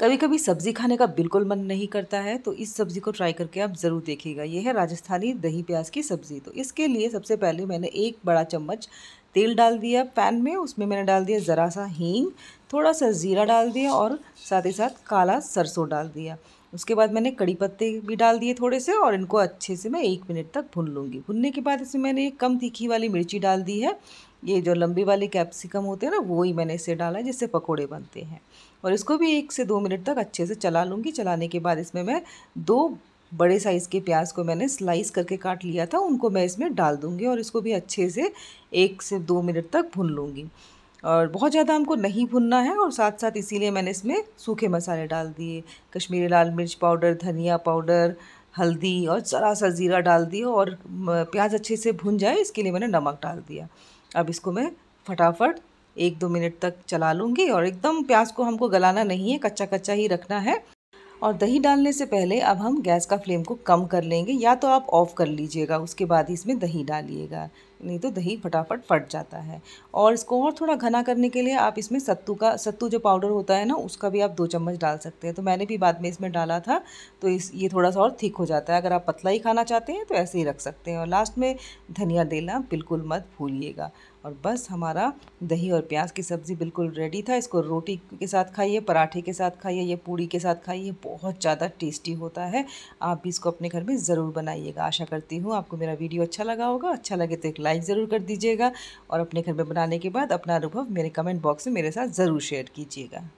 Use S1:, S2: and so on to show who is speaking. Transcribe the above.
S1: कभी कभी सब्ज़ी खाने का बिल्कुल मन नहीं करता है तो इस सब्ज़ी को ट्राई करके आप ज़रूर देखिएगा ये है राजस्थानी दही प्याज की सब्ज़ी तो इसके लिए सबसे पहले मैंने एक बड़ा चम्मच तेल डाल दिया पैन में उसमें मैंने डाल दिया ज़रा सा हींग थोड़ा सा ज़ीरा डाल दिया और साथ ही साथ काला सरसों डाल दिया उसके बाद मैंने कड़ी पत्ते भी डाल दिए थोड़े से और इनको अच्छे से मैं एक मिनट तक भून लूँगी भुनने के बाद इसमें मैंने एक कम तीखी वाली मिर्ची डाल दी है ये जो लंबी वाली कैप्सिकम होते हैं ना वो ही मैंने इसे डाला है जिससे पकोड़े बनते हैं और इसको भी एक से दो मिनट तक अच्छे से चला लूँगी चलाने के बाद इसमें मैं दो बड़े साइज़ के प्याज को मैंने स्लाइस करके काट लिया था उनको मैं इसमें डाल दूँगी और इसको भी अच्छे से एक से दो मिनट तक भून लूँगी और बहुत ज़्यादा हमको नहीं भुनना है और साथ साथ इसीलिए मैंने इसमें सूखे मसाले डाल दिए कश्मीरी लाल मिर्च पाउडर धनिया पाउडर हल्दी और ज़रा सा ज़ीरा डाल दिया और प्याज अच्छे से भुन जाए इसके लिए मैंने नमक डाल दिया अब इसको मैं फटाफट एक दो मिनट तक चला लूँगी और एकदम प्याज को हमको गलाना नहीं है कच्चा कच्चा ही रखना है और दही डालने से पहले अब हम गैस का फ्लेम को कम कर लेंगे या तो आप ऑफ़ कर लीजिएगा उसके बाद ही इसमें दही डालिएगा नहीं तो दही फटाफट फट जाता है और इसको और थोड़ा घना करने के लिए आप इसमें सत्तू का सत्तू जो पाउडर होता है ना उसका भी आप दो चम्मच डाल सकते हैं तो मैंने भी बाद में इसमें डाला था तो इस ये थोड़ा सा और थिक हो जाता है अगर आप पतला ही खाना चाहते हैं तो ऐसे ही रख सकते हैं और लास्ट में धनिया देना बिल्कुल मत भूलिएगा और बस हमारा दही और प्याज की सब्ज़ी बिल्कुल रेडी था इसको रोटी के साथ खाइए पराठे के साथ खाइए या पूड़ी के साथ खाइए बहुत ज़्यादा टेस्टी होता है आप भी इसको अपने घर में ज़रूर बनाइएगा आशा करती हूँ आपको मेरा वीडियो अच्छा लगा होगा अच्छा लगे तो एक लाइक ज़रूर कर दीजिएगा और अपने घर में बनाने के बाद अपना अनुभव मेरे कमेंट बॉक्स में मेरे साथ ज़रूर शेयर कीजिएगा